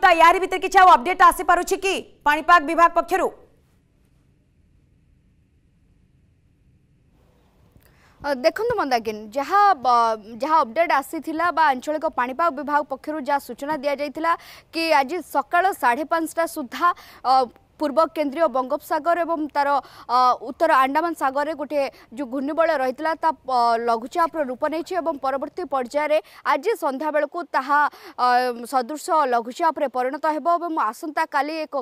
ୟାରି ଭିତରେ କିଛି ଆଉ ଅପଡେଟ୍ ଆସିପାରୁଛି କି ପାଣିପାଗ ବିଭାଗ ପକ୍ଷରୁ ଦେଖନ୍ତୁ ମନ୍ଦାକିନ୍ ଯାହା ଯାହା ଅପଡେଟ୍ ଆସିଥିଲା ବା ଆଞ୍ଚଳିକ ପାଣିପାଗ ବିଭାଗ ପକ୍ଷରୁ ଯାହା ସୂଚନା ଦିଆଯାଇଥିଲା କି ଆଜି ସକାଳ ସାଢ଼େ ପାଞ୍ଚଟା ସୁଦ୍ଧା ପୂର୍ବ କେନ୍ଦ୍ରୀୟ ବଙ୍ଗୋପସାଗର ଏବଂ ତାର ଉତ୍ତର ଆଣ୍ଡାମାନ ସାଗରରେ ଗୋଟିଏ ଯେଉଁ ଘୂର୍ଣ୍ଣିବଳୟ ରହିଥିଲା ତା ଲଘୁଚାପର ରୂପ ନେଇଛି ଏବଂ ପରବର୍ତ୍ତୀ ପର୍ଯ୍ୟାୟରେ ଆଜି ସନ୍ଧ୍ୟାବେଳକୁ ତାହା ସଦୃଶ ଲଘୁଚାପରେ ପରିଣତ ହେବ ଏବଂ ଆସନ୍ତାକାଲି ଏକ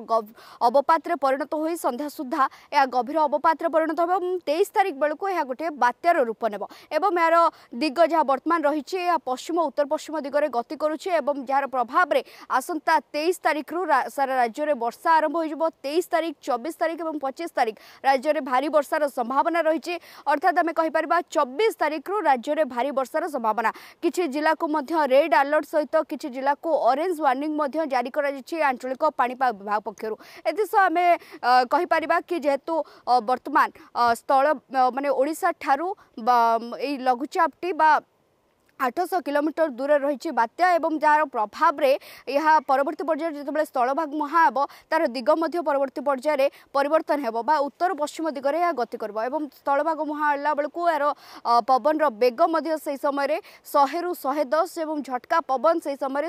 ଅବପାତରେ ପରିଣତ ହୋଇ ସନ୍ଧ୍ୟା ସୁଦ୍ଧା ଏହା ଗଭୀର ଅବପାତରେ ପରିଣତ ହେବ ଏବଂ ତେଇଶ ତାରିଖ ବେଳକୁ ଏହା ଗୋଟିଏ ବାତ୍ୟାର ରୂପ ନେବ ଏବଂ ଏହାର ଦିଗ ଯାହା ବର୍ତ୍ତମାନ ରହିଛି ଏହା ପଶ୍ଚିମ ଉତ୍ତର ପଶ୍ଚିମ ଦିଗରେ ଗତି କରୁଛି ଏବଂ ଯାହାର ପ୍ରଭାବରେ ଆସନ୍ତା ତେଇଶ ତାରିଖରୁ ସାରା ରାଜ୍ୟରେ ବର୍ଷା ଆରମ୍ଭ ହୋଇଯିବ তেইশ তারিখ চব্বিশ তারিখ এবং পঁচিশ তারিখ রাজ্যের ভারী বর্ষার সম্ভাবনা রয়েছে অর্থাৎ আমি কহিপার চব্বিশ তারিখর রাজ্যের ভারী বর্ষার সম্ভাবনা কিছু জেলাকু রেড আলর্ট সহিত কিছু জেলাকু অরেঞ্জ ওয়ার্নিং জারি করা আঞ্চলিক পাণিপাগ বিভাগ পক্ষ এসহ আমি কহিপার কি যেহেতু বর্তমান স্থল মানে ওড়শা ঠার এই লঘুচাপটি বা आठश किोमिटर दूर बात्या जार प्रभाव प्रभावर्ती पर्यावेल् स्थलभग मुहा हे तिग मती पर्यायर परिवर्तन हे बा उत्तर पश्चिम दिगहरू गति स्थलभाग स्थलभला बेला यहाँ पवन र वेग मध्य समय शुद दस झटका पवन से समय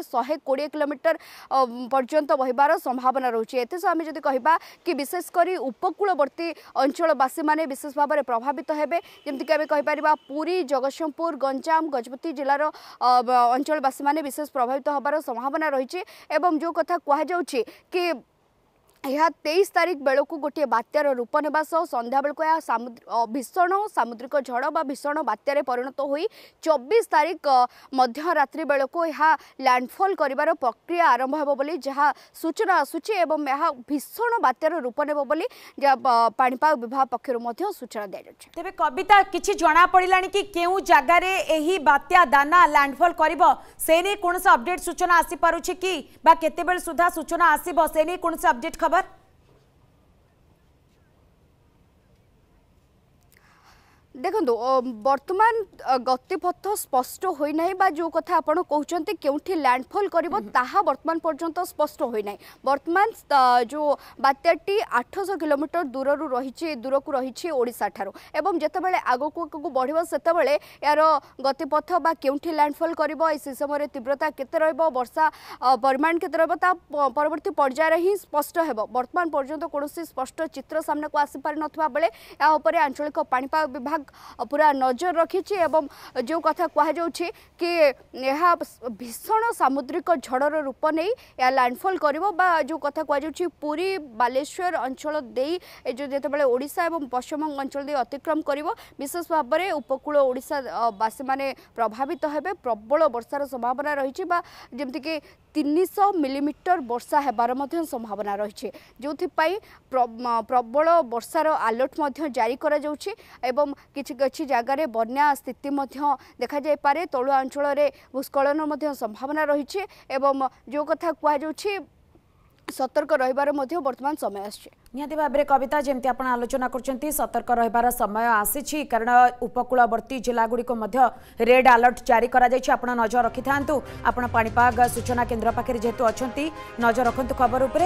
किलोमीटर शोड बहबार संभावना बहब्यार सम्भावना रहेछ एम जुन कहाँ कि विशेषकरी अंचलवासी अञ्चलवासी विशेष भाव प्रभावित हेर्दै जिम्तिक पुरी जगतसिंहपुर गंजाम गजपति জেলার অঞ্চলবাসী মানে বিশেষ প্রভাবিত হবার সম্ভাবনা রয়েছে এবং যে কথা কুহযাচ্ছে কি ଏହା ତେଇଶ ତାରିଖ ବେଳକୁ ଗୋଟିଏ ବାତ୍ୟାର ରୂପ ନେବା ସହ ସନ୍ଧ୍ୟାବେଳକୁ ଏହା ଭୀଷଣ ସାମୁଦ୍ରିକ ଝଡ଼ ବା ଭୀଷଣ ବାତ୍ୟାରେ ପରିଣତ ହୋଇ ଚବିଶ ତାରିଖ ମଧ୍ୟରାତ୍ରି ବେଳକୁ ଏହା ଲ୍ୟାଣ୍ଡଫଲ୍ କରିବାର ପ୍ରକ୍ରିୟା ଆରମ୍ଭ ହେବ ବୋଲି ଯାହା ସୂଚନା ଆସୁଛି ଏବଂ ଏହା ଭୀଷଣ ବାତ୍ୟାର ରୂପ ନେବ ବୋଲି ପାଣିପାଗ ବିଭାଗ ପକ୍ଷରୁ ମଧ୍ୟ ସୂଚନା ଦିଆଯାଉଛି ତେବେ କବିତା କିଛି ଜଣାପଡ଼ିଲାଣି କି କେଉଁ ଜାଗାରେ ଏହି ବାତ୍ୟା ଦାନା ଲ୍ୟାଣ୍ଡଫଲ୍ କରିବ ସେ ନେଇ କୌଣସି ଅପଡେଟ୍ ସୂଚନା ଆସିପାରୁଛି କି ବା କେତେବେଳେ ସୁଦ୍ଧା ସୂଚନା ଆସିବ ସେ ନେଇ କୌଣସି ଅପଡେଟ୍ ଖବର haber? ଦେଖନ୍ତୁ ବର୍ତ୍ତମାନ ଗତିପଥ ସ୍ପଷ୍ଟ ହୋଇନାହିଁ ବା ଯେଉଁ କଥା ଆପଣ କହୁଛନ୍ତି କେଉଁଠି ଲ୍ୟାଣ୍ଡଫଲ୍ କରିବ ତାହା ବର୍ତ୍ତମାନ ପର୍ଯ୍ୟନ୍ତ ସ୍ପଷ୍ଟ ହୋଇନାହିଁ ବର୍ତ୍ତମାନ ଯେଉଁ ବାତ୍ୟାଟି ଆଠଶହ କିଲୋମିଟର ଦୂରରୁ ରହିଛି ଦୂରକୁ ରହିଛି ଓଡ଼ିଶାଠାରୁ ଏବଂ ଯେତେବେଳେ ଆଗକୁ ଆଗକୁ ବଢ଼ିବ ସେତେବେଳେ ଏହାର ଗତିପଥ ବା କେଉଁଠି ଲ୍ୟାଣ୍ଡଫଲ୍ କରିବ ଏ ସେ ସମୟରେ ତୀବ୍ରତା କେତେ ରହିବ ବର୍ଷା ପରିମାଣ କେତେ ରହିବ ତା ପରବର୍ତ୍ତୀ ପର୍ଯ୍ୟାୟରେ ହିଁ ସ୍ପଷ୍ଟ ହେବ ବର୍ତ୍ତମାନ ପର୍ଯ୍ୟନ୍ତ କୌଣସି ସ୍ପଷ୍ଟ ଚିତ୍ର ସାମ୍ନାକୁ ଆସିପାରିନଥିବା ବେଳେ ଏହା ଉପରେ ଆଞ୍ଚଳିକ ପାଣିପାଗ ବିଭାଗ ପୁରା ନଜର ରଖିଛି ଏବଂ ଯେଉଁ କଥା କୁହାଯାଉଛି କି ଏହା ଭୀଷଣ ସାମୁଦ୍ରିକ ଝଡ଼ର ରୂପ ନେଇ ଏହା ଲ୍ୟାଣ୍ଡଫଲ୍ କରିବ ବା ଯେଉଁ କଥା କୁହାଯାଉଛି ପୁରୀ ବାଲେଶ୍ୱର ଅଞ୍ଚଳ ଦେଇ ଯେଉଁ ଯେତେବେଳେ ଓଡ଼ିଶା ଏବଂ ପଶ୍ଚିମବଙ୍ଗ ଅଞ୍ଚଳ ଦେଇ ଅତିକ୍ରମ କରିବ ବିଶେଷ ଭାବରେ ଉପକୂଳ ଓଡ଼ିଶାବାସୀମାନେ ପ୍ରଭାବିତ ହେବେ ପ୍ରବଳ ବର୍ଷାର ସମ୍ଭାବନା ରହିଛି ବା ଯେମିତିକି ତିନିଶହ ମିଲିମିଟର ବର୍ଷା ହେବାର ମଧ୍ୟ ସମ୍ଭାବନା ରହିଛି ଯେଉଁଥିପାଇଁ ପ୍ରବଳ ବର୍ଷାର ଆଲର୍ଟ ମଧ୍ୟ ଜାରି କରାଯାଉଛି ଏବଂ କିଛି କିଛି ଜାଗାରେ ବନ୍ୟା ସ୍ଥିତି ମଧ୍ୟ ଦେଖାଯାଇପାରେ ତଳୁଆ ଅଞ୍ଚଳରେ ଭୂସ୍ଖଳନ ମଧ୍ୟ ସମ୍ଭାବନା ରହିଛି ଏବଂ ଯେଉଁ କଥା କୁହାଯାଉଛି ସତର୍କ ରହିବାର ମଧ୍ୟ ବର୍ତ୍ତମାନ ସମୟ ଆସିଛି ନିହାତି ଭାବରେ କବିତା ଯେମିତି ଆପଣ ଆଲୋଚନା କରୁଛନ୍ତି ସତର୍କ ରହିବାର ସମୟ ଆସିଛି କାରଣ ଉପକୂଳବର୍ତ୍ତୀ ଜିଲ୍ଲାଗୁଡ଼ିକୁ ମଧ୍ୟ ରେଡ୍ ଆଲର୍ଟ ଜାରି କରାଯାଇଛି ଆପଣ ନଜର ରଖିଥାନ୍ତୁ ଆପଣ ପାଣିପାଗ ସୂଚନା କେନ୍ଦ୍ର ପାଖରେ ଯେହେତୁ ଅଛନ୍ତି ନଜର ରଖନ୍ତୁ ଖବର ଉପରେ